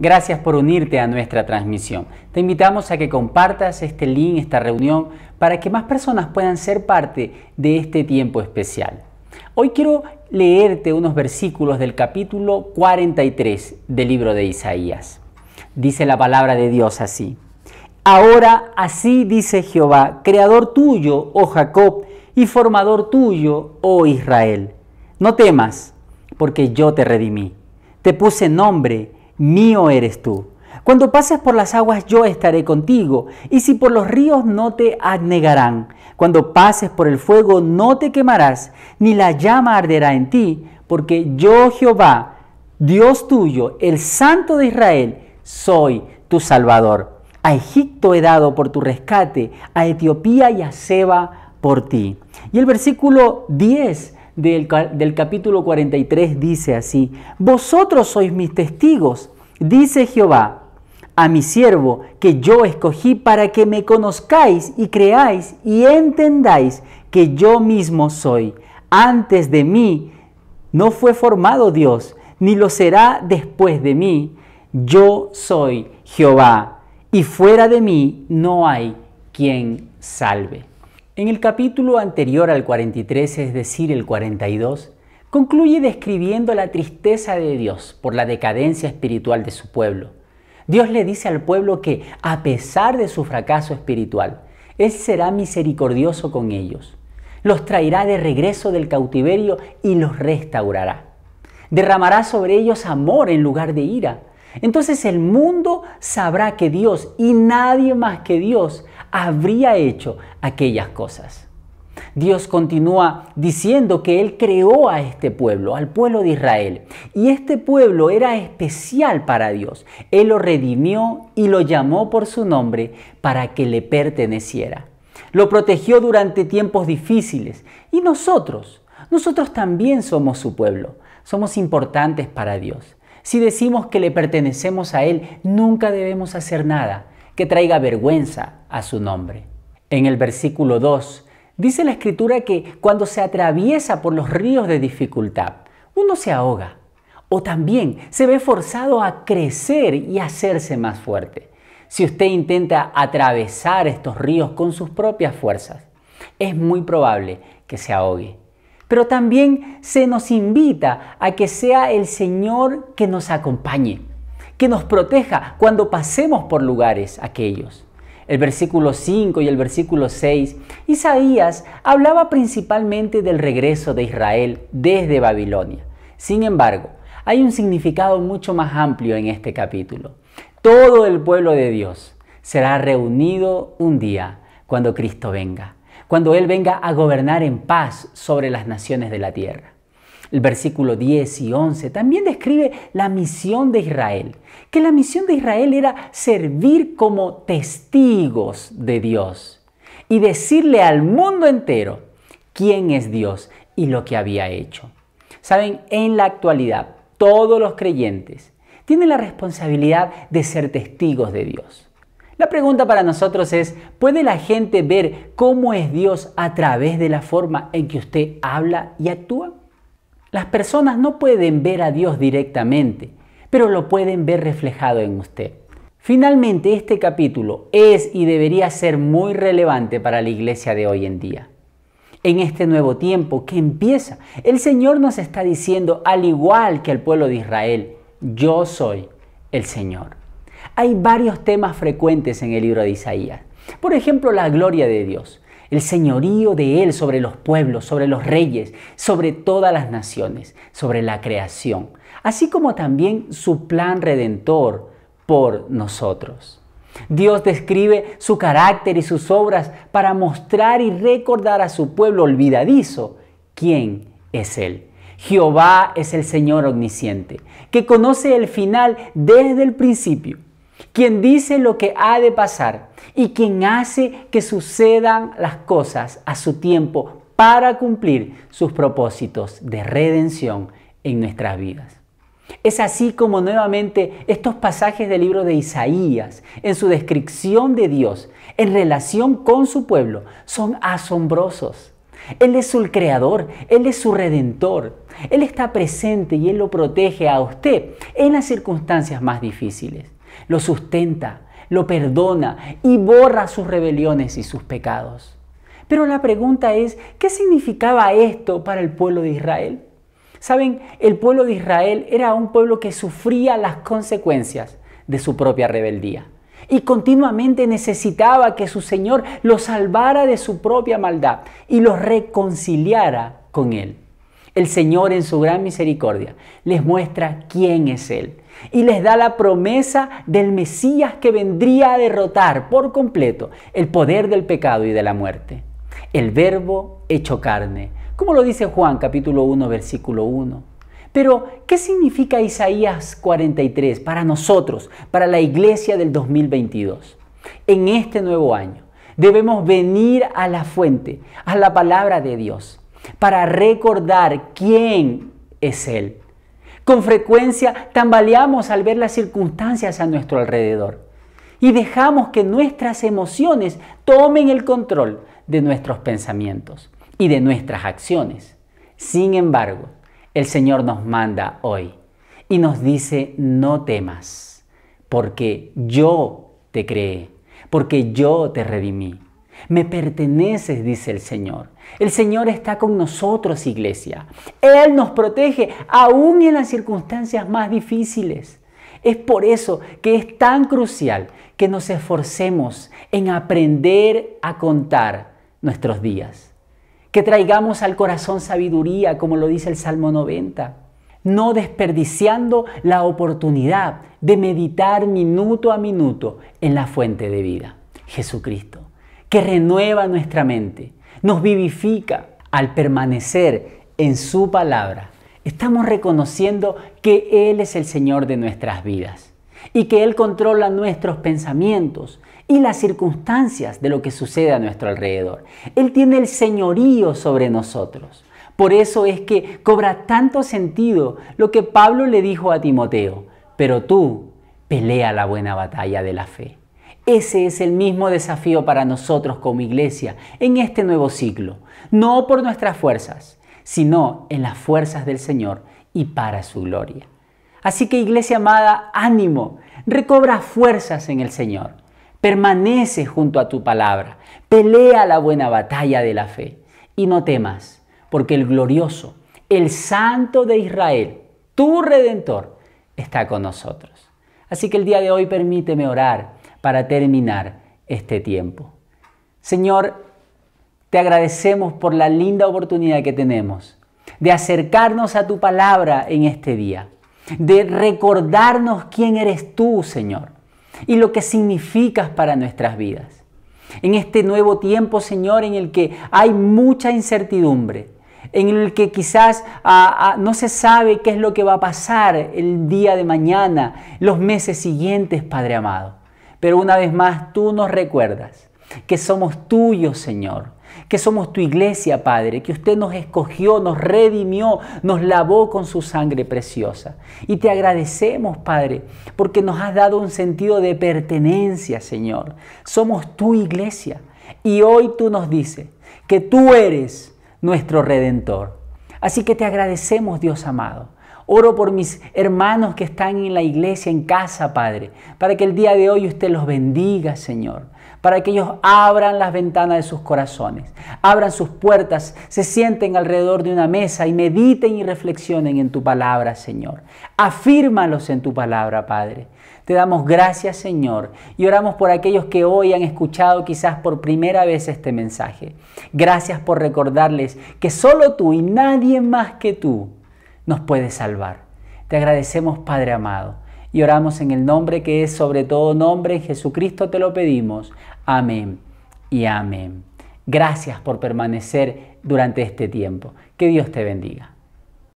Gracias por unirte a nuestra transmisión. Te invitamos a que compartas este link, esta reunión, para que más personas puedan ser parte de este tiempo especial. Hoy quiero leerte unos versículos del capítulo 43 del libro de Isaías. Dice la palabra de Dios así. Ahora así dice Jehová, creador tuyo, oh Jacob, y formador tuyo, oh Israel. No temas, porque yo te redimí. Te puse nombre mío eres tú. Cuando pases por las aguas yo estaré contigo, y si por los ríos no te anegarán. Cuando pases por el fuego no te quemarás, ni la llama arderá en ti, porque yo Jehová, Dios tuyo, el Santo de Israel, soy tu Salvador. A Egipto he dado por tu rescate, a Etiopía y a Seba por ti. Y el versículo 10 del, capítulo 43 dice así, Vosotros sois mis testigos, dice Jehová, a mi siervo que yo escogí para que me conozcáis y creáis y entendáis que yo mismo soy. Antes de mí no fue formado Dios, ni lo será después de mí. Yo soy Jehová, y fuera de mí no hay quien salve. En el capítulo anterior al 43, es decir, el 42, concluye describiendo la tristeza de Dios por la decadencia espiritual de su pueblo. Dios le dice al pueblo que, a pesar de su fracaso espiritual, Él será misericordioso con ellos. Los traerá de regreso del cautiverio y los restaurará. Derramará sobre ellos amor en lugar de ira. Entonces el mundo sabrá que Dios y nadie más que Dios habría hecho aquellas cosas. Dios continúa diciendo que Él creó a este pueblo, al pueblo de Israel. Y este pueblo era especial para Dios. Él lo redimió y lo llamó por su nombre para que le perteneciera. Lo protegió durante tiempos difíciles. Y nosotros, nosotros también somos su pueblo. Somos importantes para Dios. Si decimos que le pertenecemos a Él, nunca debemos hacer nada que traiga vergüenza, a su nombre. En el versículo 2 dice la escritura que cuando se atraviesa por los ríos de dificultad, uno se ahoga o también se ve forzado a crecer y hacerse más fuerte. Si usted intenta atravesar estos ríos con sus propias fuerzas, es muy probable que se ahogue. Pero también se nos invita a que sea el Señor que nos acompañe, que nos proteja cuando pasemos por lugares aquellos el versículo 5 y el versículo 6, Isaías hablaba principalmente del regreso de Israel desde Babilonia. Sin embargo, hay un significado mucho más amplio en este capítulo. Todo el pueblo de Dios será reunido un día cuando Cristo venga, cuando Él venga a gobernar en paz sobre las naciones de la tierra. El versículo 10 y 11 también describe la misión de Israel, que la misión de Israel era servir como testigos de Dios y decirle al mundo entero quién es Dios y lo que había hecho. Saben, en la actualidad todos los creyentes tienen la responsabilidad de ser testigos de Dios. La pregunta para nosotros es, ¿puede la gente ver cómo es Dios a través de la forma en que usted habla y actúa? Las personas no pueden ver a Dios directamente, pero lo pueden ver reflejado en usted. Finalmente, este capítulo es y debería ser muy relevante para la iglesia de hoy en día. En este nuevo tiempo que empieza, el Señor nos está diciendo, al igual que al pueblo de Israel, yo soy el Señor. Hay varios temas frecuentes en el libro de Isaías. Por ejemplo, la gloria de Dios el señorío de Él sobre los pueblos, sobre los reyes, sobre todas las naciones, sobre la creación, así como también su plan redentor por nosotros. Dios describe su carácter y sus obras para mostrar y recordar a su pueblo olvidadizo quién es Él. Jehová es el Señor omnisciente, que conoce el final desde el principio quien dice lo que ha de pasar y quien hace que sucedan las cosas a su tiempo para cumplir sus propósitos de redención en nuestras vidas. Es así como nuevamente estos pasajes del libro de Isaías, en su descripción de Dios, en relación con su pueblo, son asombrosos. Él es su creador, Él es su redentor, Él está presente y Él lo protege a usted en las circunstancias más difíciles lo sustenta, lo perdona y borra sus rebeliones y sus pecados. Pero la pregunta es, ¿qué significaba esto para el pueblo de Israel? Saben, el pueblo de Israel era un pueblo que sufría las consecuencias de su propia rebeldía y continuamente necesitaba que su Señor lo salvara de su propia maldad y lo reconciliara con Él. El Señor en su gran misericordia les muestra quién es Él y les da la promesa del Mesías que vendría a derrotar por completo el poder del pecado y de la muerte. El verbo hecho carne, como lo dice Juan capítulo 1 versículo 1. Pero, ¿qué significa Isaías 43 para nosotros, para la iglesia del 2022? En este nuevo año debemos venir a la fuente, a la palabra de Dios para recordar quién es Él. Con frecuencia tambaleamos al ver las circunstancias a nuestro alrededor y dejamos que nuestras emociones tomen el control de nuestros pensamientos y de nuestras acciones. Sin embargo, el Señor nos manda hoy y nos dice, no temas, porque yo te creé, porque yo te redimí me perteneces, dice el Señor. El Señor está con nosotros, iglesia. Él nos protege aún en las circunstancias más difíciles. Es por eso que es tan crucial que nos esforcemos en aprender a contar nuestros días. Que traigamos al corazón sabiduría, como lo dice el Salmo 90 no desperdiciando la oportunidad de meditar minuto a minuto en la fuente de vida, Jesucristo que renueva nuestra mente, nos vivifica. Al permanecer en su palabra, estamos reconociendo que Él es el Señor de nuestras vidas y que Él controla nuestros pensamientos y las circunstancias de lo que sucede a nuestro alrededor. Él tiene el señorío sobre nosotros. Por eso es que cobra tanto sentido lo que Pablo le dijo a Timoteo, pero tú pelea la buena batalla de la fe. Ese es el mismo desafío para nosotros como iglesia en este nuevo ciclo, no por nuestras fuerzas, sino en las fuerzas del Señor y para su gloria. Así que iglesia amada, ánimo, recobra fuerzas en el Señor, permanece junto a tu palabra, pelea la buena batalla de la fe y no temas, porque el glorioso, el santo de Israel, tu redentor, está con nosotros. Así que el día de hoy permíteme orar para terminar este tiempo. Señor, te agradecemos por la linda oportunidad que tenemos de acercarnos a tu palabra en este día, de recordarnos quién eres tú, Señor, y lo que significas para nuestras vidas. En este nuevo tiempo, Señor, en el que hay mucha incertidumbre, en el que quizás ah, ah, no se sabe qué es lo que va a pasar el día de mañana, los meses siguientes, Padre amado. Pero una vez más, tú nos recuerdas que somos tuyos, Señor, que somos tu iglesia, Padre, que usted nos escogió, nos redimió, nos lavó con su sangre preciosa. Y te agradecemos, Padre, porque nos has dado un sentido de pertenencia, Señor. Somos tu iglesia. Y hoy tú nos dices que tú eres nuestro redentor. Así que te agradecemos, Dios amado. Oro por mis hermanos que están en la iglesia, en casa, Padre, para que el día de hoy usted los bendiga, Señor, para que ellos abran las ventanas de sus corazones, abran sus puertas, se sienten alrededor de una mesa y mediten y reflexionen en tu palabra, Señor. Afírmalos en tu palabra, Padre. Te damos gracias, Señor, y oramos por aquellos que hoy han escuchado quizás por primera vez este mensaje. Gracias por recordarles que solo tú y nadie más que tú nos puede salvar. Te agradecemos, Padre amado, y oramos en el nombre que es sobre todo nombre, Jesucristo te lo pedimos. Amén y amén. Gracias por permanecer durante este tiempo. Que Dios te bendiga.